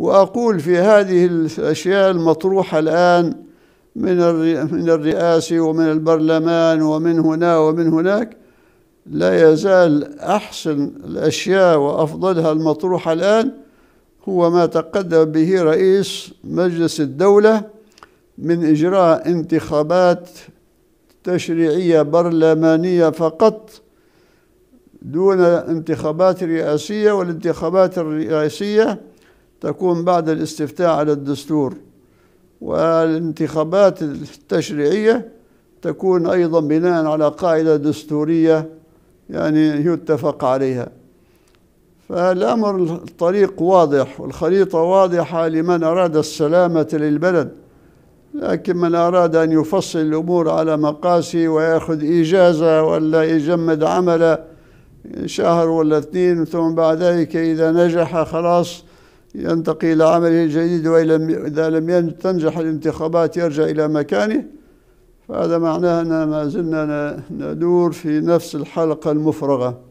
وأقول في هذه الأشياء المطروحة الآن من من الرئاسي ومن البرلمان ومن هنا ومن هناك لا يزال أحسن الأشياء وأفضلها المطروحة الآن هو ما تقدم به رئيس مجلس الدولة من إجراء انتخابات تشريعية برلمانية فقط دون انتخابات رئاسية والانتخابات الرئاسية تكون بعد الاستفتاء على الدستور والانتخابات التشريعية تكون أيضا بناء على قاعدة دستورية يعني يتفق عليها فالأمر الطريق واضح والخريطة واضحة لمن أراد السلامة للبلد لكن من أراد أن يفصل الأمور على مقاسي ويأخذ إجازة ولا يجمد عمله شهر ولا اثنين ثم بعد ذلك إذا نجح خلاص ينتقي إلى عمله الجديد وإذا لم تنجح الانتخابات يرجع إلى مكانه فهذا معناه أننا ما زلنا ندور في نفس الحلقة المفرغة